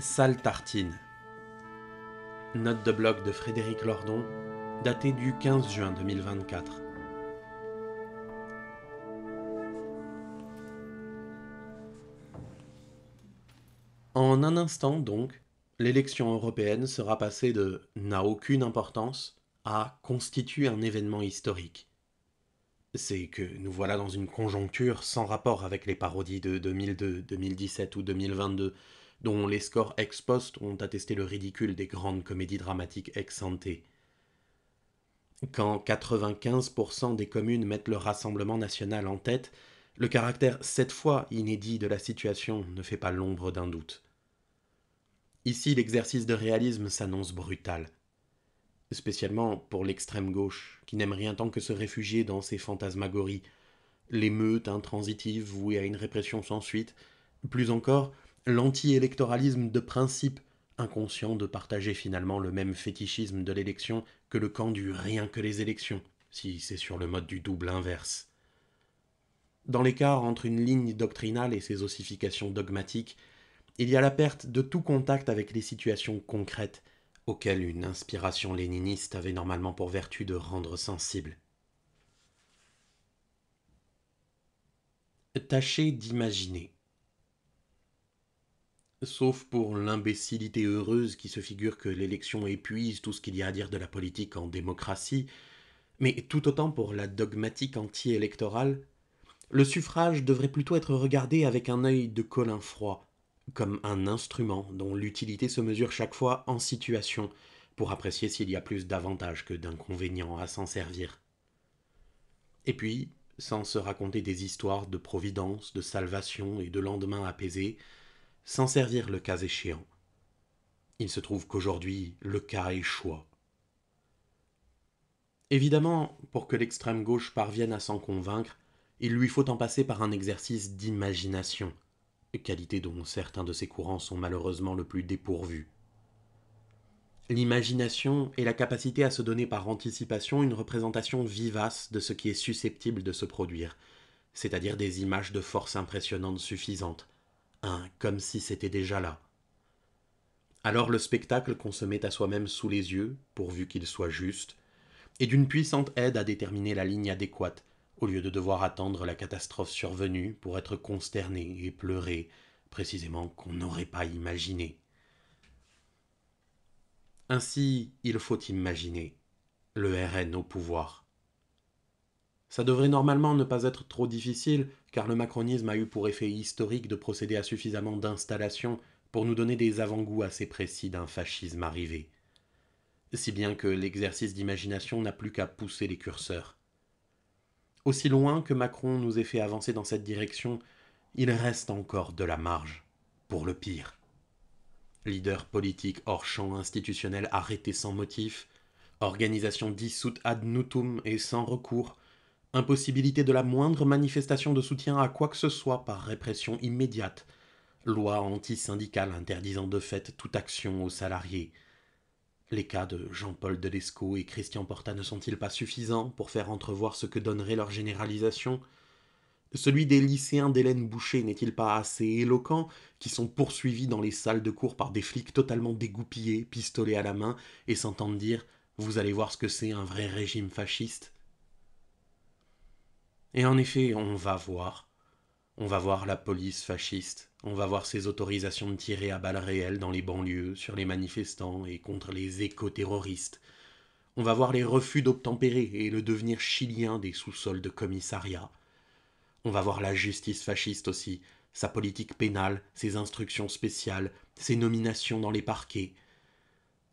Sale tartine. Note de bloc de Frédéric Lordon, datée du 15 juin 2024. En un instant donc, l'élection européenne sera passée de n'a aucune importance à constitue un événement historique. C'est que nous voilà dans une conjoncture sans rapport avec les parodies de 2002, 2017 ou 2022 dont les scores ex post ont attesté le ridicule des grandes comédies dramatiques ex ante. Quand 95% des communes mettent le Rassemblement national en tête, le caractère cette fois inédit de la situation ne fait pas l'ombre d'un doute. Ici, l'exercice de réalisme s'annonce brutal. Spécialement pour l'extrême gauche, qui n'aime rien tant que se réfugier dans ses fantasmagories, l'émeute intransitive vouée à une répression sans suite, plus encore l'anti-électoralisme de principe, inconscient de partager finalement le même fétichisme de l'élection que le camp du rien que les élections, si c'est sur le mode du double inverse. Dans l'écart entre une ligne doctrinale et ses ossifications dogmatiques, il y a la perte de tout contact avec les situations concrètes auxquelles une inspiration léniniste avait normalement pour vertu de rendre sensible. Tâchez d'imaginer. Sauf pour l'imbécilité heureuse qui se figure que l'élection épuise tout ce qu'il y a à dire de la politique en démocratie, mais tout autant pour la dogmatique anti-électorale, le suffrage devrait plutôt être regardé avec un œil de colin froid, comme un instrument dont l'utilité se mesure chaque fois en situation, pour apprécier s'il y a plus d'avantages que d'inconvénients à s'en servir. Et puis, sans se raconter des histoires de providence, de salvation et de lendemain apaisé, sans servir le cas échéant. Il se trouve qu'aujourd'hui, le cas choix. Évidemment, pour que l'extrême gauche parvienne à s'en convaincre, il lui faut en passer par un exercice d'imagination, qualité dont certains de ses courants sont malheureusement le plus dépourvus. L'imagination est la capacité à se donner par anticipation une représentation vivace de ce qui est susceptible de se produire, c'est-à-dire des images de force impressionnante suffisante comme si c'était déjà là. Alors le spectacle qu'on se met à soi-même sous les yeux, pourvu qu'il soit juste, est d'une puissante aide à déterminer la ligne adéquate, au lieu de devoir attendre la catastrophe survenue pour être consterné et pleurer, précisément qu'on n'aurait pas imaginé. Ainsi, il faut imaginer le RN au pouvoir ça devrait normalement ne pas être trop difficile, car le macronisme a eu pour effet historique de procéder à suffisamment d'installations pour nous donner des avant-goûts assez précis d'un fascisme arrivé. Si bien que l'exercice d'imagination n'a plus qu'à pousser les curseurs. Aussi loin que Macron nous ait fait avancer dans cette direction, il reste encore de la marge, pour le pire. Leader politique hors champ institutionnel arrêté sans motif, organisation dissoute ad nutum et sans recours, impossibilité de la moindre manifestation de soutien à quoi que ce soit par répression immédiate, loi antisyndicale interdisant de fait toute action aux salariés. Les cas de Jean-Paul Delesco et Christian Porta ne sont-ils pas suffisants pour faire entrevoir ce que donnerait leur généralisation Celui des lycéens d'Hélène Boucher n'est-il pas assez éloquent, qui sont poursuivis dans les salles de cours par des flics totalement dégoupillés, pistolets à la main, et s'entendent dire Vous allez voir ce que c'est un vrai régime fasciste et en effet, on va voir. On va voir la police fasciste, on va voir ses autorisations de tirer à balles réelles dans les banlieues, sur les manifestants et contre les éco-terroristes. On va voir les refus d'obtempérer et le devenir chilien des sous-sols de commissariat. On va voir la justice fasciste aussi, sa politique pénale, ses instructions spéciales, ses nominations dans les parquets.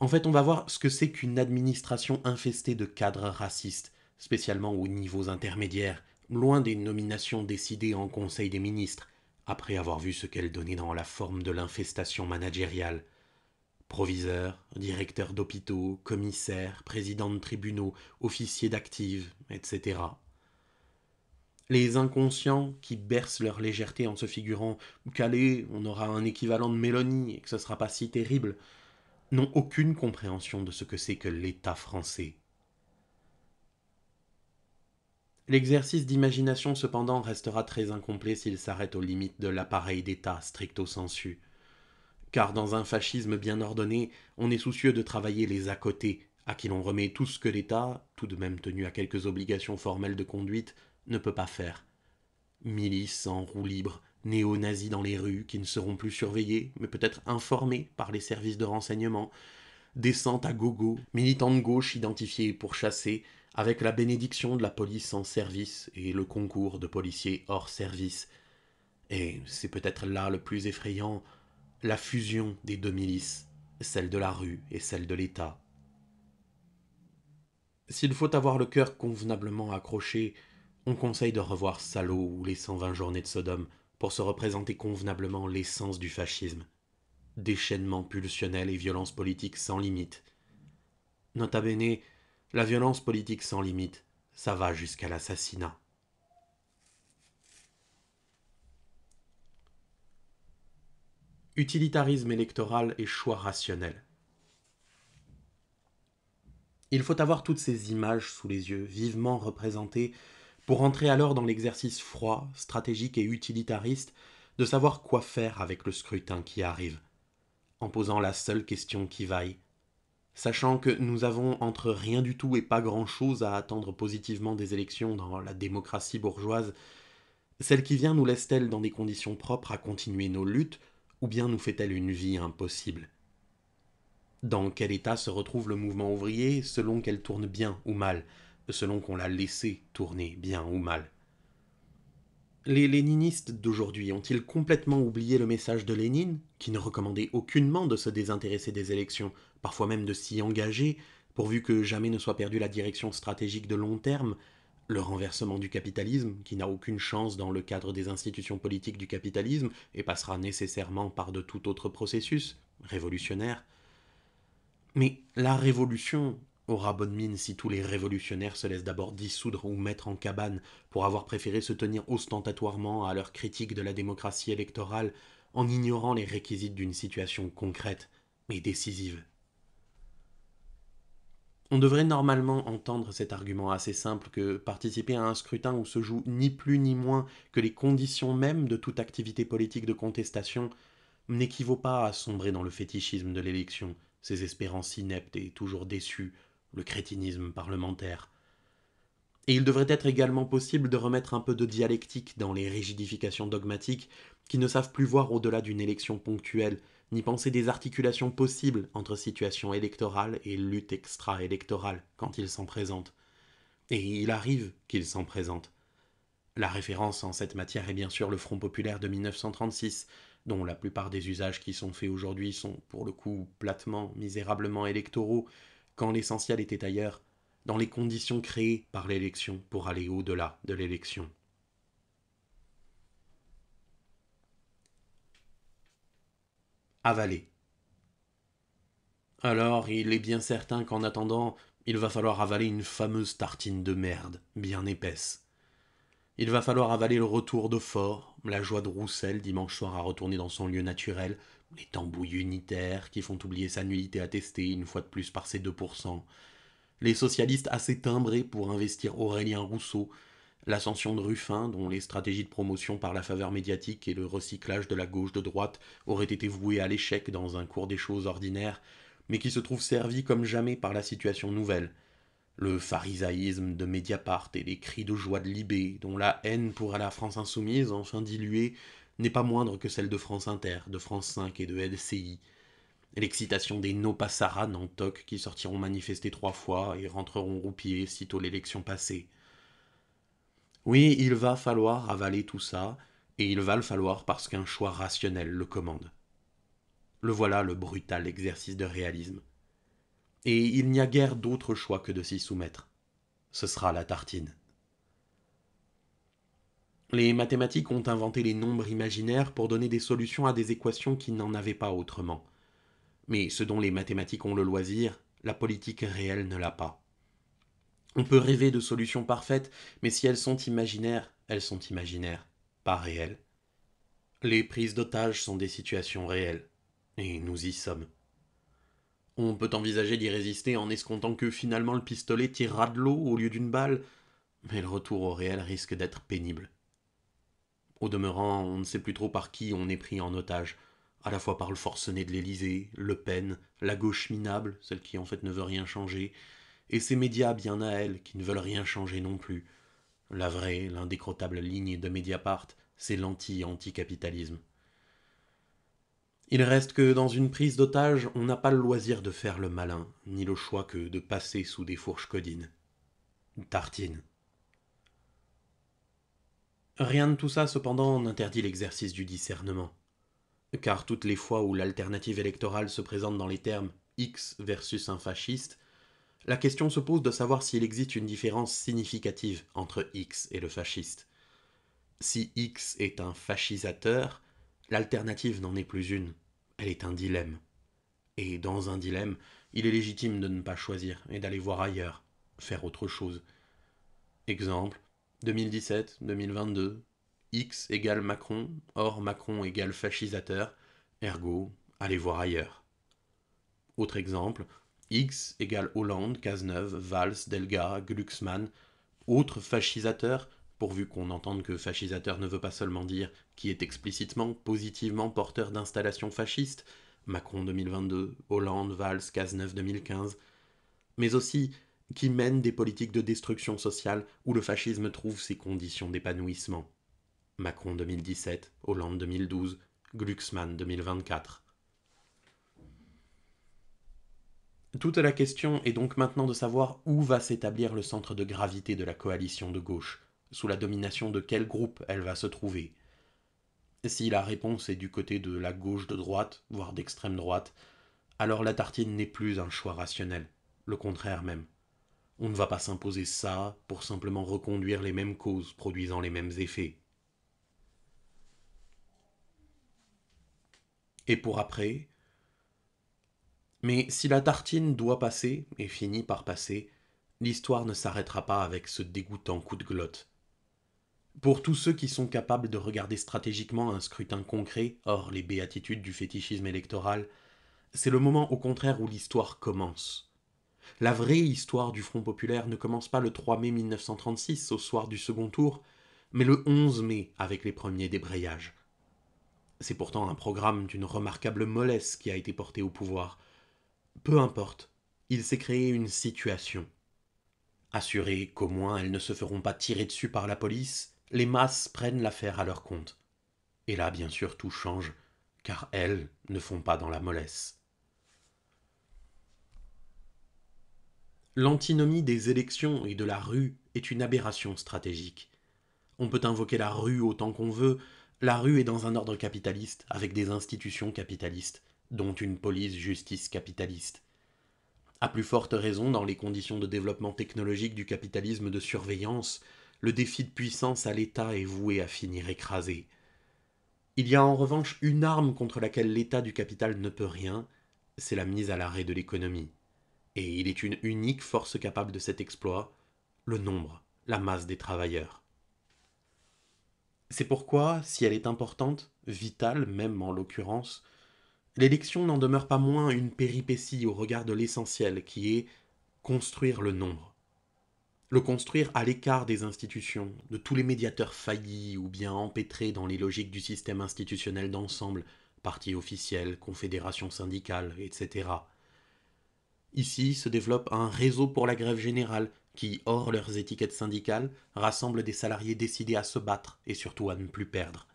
En fait, on va voir ce que c'est qu'une administration infestée de cadres racistes, spécialement aux niveaux intermédiaires, loin des nominations décidées en Conseil des ministres, après avoir vu ce qu'elles donnaient dans la forme de l'infestation managériale. Proviseurs, directeurs d'hôpitaux, commissaires, présidents de tribunaux, officiers d'active, etc. Les inconscients qui bercent leur légèreté en se figurant qu'allez, on aura un équivalent de Mélanie et que ce sera pas si terrible, n'ont aucune compréhension de ce que c'est que l'État français L'exercice d'imagination cependant restera très incomplet s'il s'arrête aux limites de l'appareil d'État stricto sensu. Car dans un fascisme bien ordonné, on est soucieux de travailler les à côté, à qui l'on remet tout ce que l'État, tout de même tenu à quelques obligations formelles de conduite, ne peut pas faire. Milices en roue libre, néo-nazis dans les rues qui ne seront plus surveillés, mais peut-être informés par les services de renseignement, descente à gogo, militants de gauche identifiés pour chasser, avec la bénédiction de la police en service et le concours de policiers hors service. Et c'est peut-être là le plus effrayant, la fusion des deux milices, celle de la rue et celle de l'État. S'il faut avoir le cœur convenablement accroché, on conseille de revoir Salo ou les 120 journées de Sodome pour se représenter convenablement l'essence du fascisme. Déchaînement pulsionnel et violence politique sans limite. Nota bene, la violence politique sans limite, ça va jusqu'à l'assassinat. Utilitarisme électoral et choix rationnel. Il faut avoir toutes ces images sous les yeux, vivement représentées, pour entrer alors dans l'exercice froid, stratégique et utilitariste de savoir quoi faire avec le scrutin qui arrive, en posant la seule question qui vaille Sachant que nous avons entre rien du tout et pas grand-chose à attendre positivement des élections dans la démocratie bourgeoise, celle qui vient nous laisse-t-elle dans des conditions propres à continuer nos luttes, ou bien nous fait-elle une vie impossible Dans quel état se retrouve le mouvement ouvrier selon qu'elle tourne bien ou mal, selon qu'on l'a laissé tourner bien ou mal les léninistes d'aujourd'hui ont-ils complètement oublié le message de Lénine, qui ne recommandait aucunement de se désintéresser des élections, parfois même de s'y engager, pourvu que jamais ne soit perdue la direction stratégique de long terme, le renversement du capitalisme, qui n'a aucune chance dans le cadre des institutions politiques du capitalisme et passera nécessairement par de tout autre processus révolutionnaire. Mais la révolution, aura bonne mine si tous les révolutionnaires se laissent d'abord dissoudre ou mettre en cabane pour avoir préféré se tenir ostentatoirement à leur critique de la démocratie électorale en ignorant les réquisites d'une situation concrète mais décisive. On devrait normalement entendre cet argument assez simple que participer à un scrutin où se jouent ni plus ni moins que les conditions mêmes de toute activité politique de contestation n'équivaut pas à sombrer dans le fétichisme de l'élection, ses espérances ineptes et toujours déçues le crétinisme parlementaire. Et il devrait être également possible de remettre un peu de dialectique dans les rigidifications dogmatiques qui ne savent plus voir au-delà d'une élection ponctuelle, ni penser des articulations possibles entre situation électorale et lutte extra-électorale quand ils s'en présentent. Et il arrive qu'ils s'en présentent. La référence en cette matière est bien sûr le Front populaire de 1936, dont la plupart des usages qui sont faits aujourd'hui sont, pour le coup, platement, misérablement électoraux, quand l'essentiel était ailleurs, dans les conditions créées par l'élection pour aller au-delà de l'élection. Avaler. Alors, il est bien certain qu'en attendant, il va falloir avaler une fameuse tartine de merde, bien épaisse. Il va falloir avaler le retour de Fort, la joie de Roussel dimanche soir à retourner dans son lieu naturel, les tambouilles unitaires qui font oublier sa nullité attestée une fois de plus par ses 2%, les socialistes assez timbrés pour investir Aurélien Rousseau, l'ascension de Ruffin dont les stratégies de promotion par la faveur médiatique et le recyclage de la gauche de droite auraient été vouées à l'échec dans un cours des choses ordinaires, mais qui se trouve servi comme jamais par la situation nouvelle le pharisaïsme de Mediapart et les cris de joie de Libé, dont la haine pour la France insoumise, enfin diluée, n'est pas moindre que celle de France Inter, de France 5 et de LCI. L'excitation des no passaran en toc qui sortiront manifester trois fois et rentreront roupiers sitôt l'élection passée. Oui, il va falloir avaler tout ça, et il va le falloir parce qu'un choix rationnel le commande. Le voilà le brutal exercice de réalisme et il n'y a guère d'autre choix que de s'y soumettre. Ce sera la tartine. Les mathématiques ont inventé les nombres imaginaires pour donner des solutions à des équations qui n'en avaient pas autrement. Mais ce dont les mathématiques ont le loisir, la politique réelle ne l'a pas. On peut rêver de solutions parfaites, mais si elles sont imaginaires, elles sont imaginaires, pas réelles. Les prises d'otages sont des situations réelles, et nous y sommes. On peut envisager d'y résister en escomptant que finalement le pistolet tirera de l'eau au lieu d'une balle, mais le retour au réel risque d'être pénible. Au demeurant, on ne sait plus trop par qui on est pris en otage, à la fois par le forcené de l'Élysée, Le Pen, la gauche minable, celle qui en fait ne veut rien changer, et ces médias bien à elle qui ne veulent rien changer non plus. La vraie, l'indécrottable ligne de Mediapart, c'est l'anti-anticapitalisme. Il reste que dans une prise d'otage, on n'a pas le loisir de faire le malin, ni le choix que de passer sous des fourches codines. Tartine. Rien de tout ça, cependant, n'interdit l'exercice du discernement. Car toutes les fois où l'alternative électorale se présente dans les termes X versus un fasciste, la question se pose de savoir s'il existe une différence significative entre X et le fasciste. Si X est un fascisateur, l'alternative n'en est plus une elle est un dilemme. Et dans un dilemme, il est légitime de ne pas choisir et d'aller voir ailleurs, faire autre chose. Exemple, 2017, 2022, X égale Macron, or Macron égale fascisateur, ergo, allez voir ailleurs. Autre exemple, X égale Hollande, Cazeneuve, Valls, Delga, Glucksmann, autre fascisateur, pourvu qu'on entende que fascisateur ne veut pas seulement dire qui est explicitement, positivement porteur d'installations fascistes, Macron 2022, Hollande, Valls, Cazeneuve 2015, mais aussi qui mène des politiques de destruction sociale où le fascisme trouve ses conditions d'épanouissement. Macron 2017, Hollande 2012, Glucksmann 2024. Toute la question est donc maintenant de savoir où va s'établir le centre de gravité de la coalition de gauche sous la domination de quel groupe elle va se trouver. Si la réponse est du côté de la gauche de droite, voire d'extrême droite, alors la tartine n'est plus un choix rationnel, le contraire même. On ne va pas s'imposer ça pour simplement reconduire les mêmes causes produisant les mêmes effets. Et pour après Mais si la tartine doit passer, et finit par passer, l'histoire ne s'arrêtera pas avec ce dégoûtant coup de glotte. Pour tous ceux qui sont capables de regarder stratégiquement un scrutin concret, hors les béatitudes du fétichisme électoral, c'est le moment au contraire où l'histoire commence. La vraie histoire du Front populaire ne commence pas le 3 mai 1936, au soir du second tour, mais le 11 mai avec les premiers débrayages. C'est pourtant un programme d'une remarquable mollesse qui a été porté au pouvoir. Peu importe, il s'est créé une situation. Assuré qu'au moins elles ne se feront pas tirer dessus par la police, les masses prennent l'affaire à leur compte. Et là, bien sûr, tout change, car elles ne font pas dans la mollesse. L'antinomie des élections et de la rue est une aberration stratégique. On peut invoquer la rue autant qu'on veut, la rue est dans un ordre capitaliste, avec des institutions capitalistes, dont une police justice capitaliste. À plus forte raison dans les conditions de développement technologique du capitalisme de surveillance, le défi de puissance à l'État est voué à finir écrasé. Il y a en revanche une arme contre laquelle l'État du capital ne peut rien, c'est la mise à l'arrêt de l'économie. Et il est une unique force capable de cet exploit, le nombre, la masse des travailleurs. C'est pourquoi, si elle est importante, vitale même en l'occurrence, l'élection n'en demeure pas moins une péripétie au regard de l'essentiel qui est construire le nombre le construire à l'écart des institutions, de tous les médiateurs faillis ou bien empêtrés dans les logiques du système institutionnel d'ensemble, partis officiels, confédérations syndicales, etc. Ici se développe un réseau pour la grève générale qui, hors leurs étiquettes syndicales, rassemble des salariés décidés à se battre et surtout à ne plus perdre.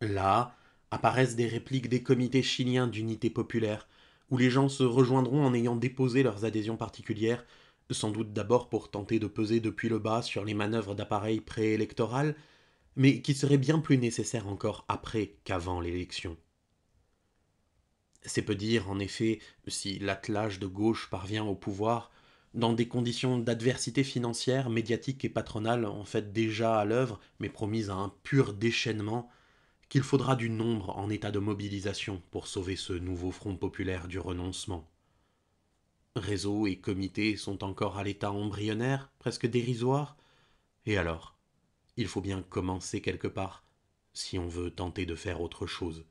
Là apparaissent des répliques des comités chiliens d'unité populaire, où les gens se rejoindront en ayant déposé leurs adhésions particulières sans doute d'abord pour tenter de peser depuis le bas sur les manœuvres d'appareil préélectoral, mais qui serait bien plus nécessaire encore après qu'avant l'élection. C'est peu dire, en effet, si l'attelage de gauche parvient au pouvoir, dans des conditions d'adversité financière, médiatique et patronale en fait déjà à l'œuvre, mais promise à un pur déchaînement, qu'il faudra du nombre en état de mobilisation pour sauver ce nouveau front populaire du renoncement. Réseaux et comités sont encore à l'état embryonnaire, presque dérisoire. Et alors Il faut bien commencer quelque part, si on veut tenter de faire autre chose.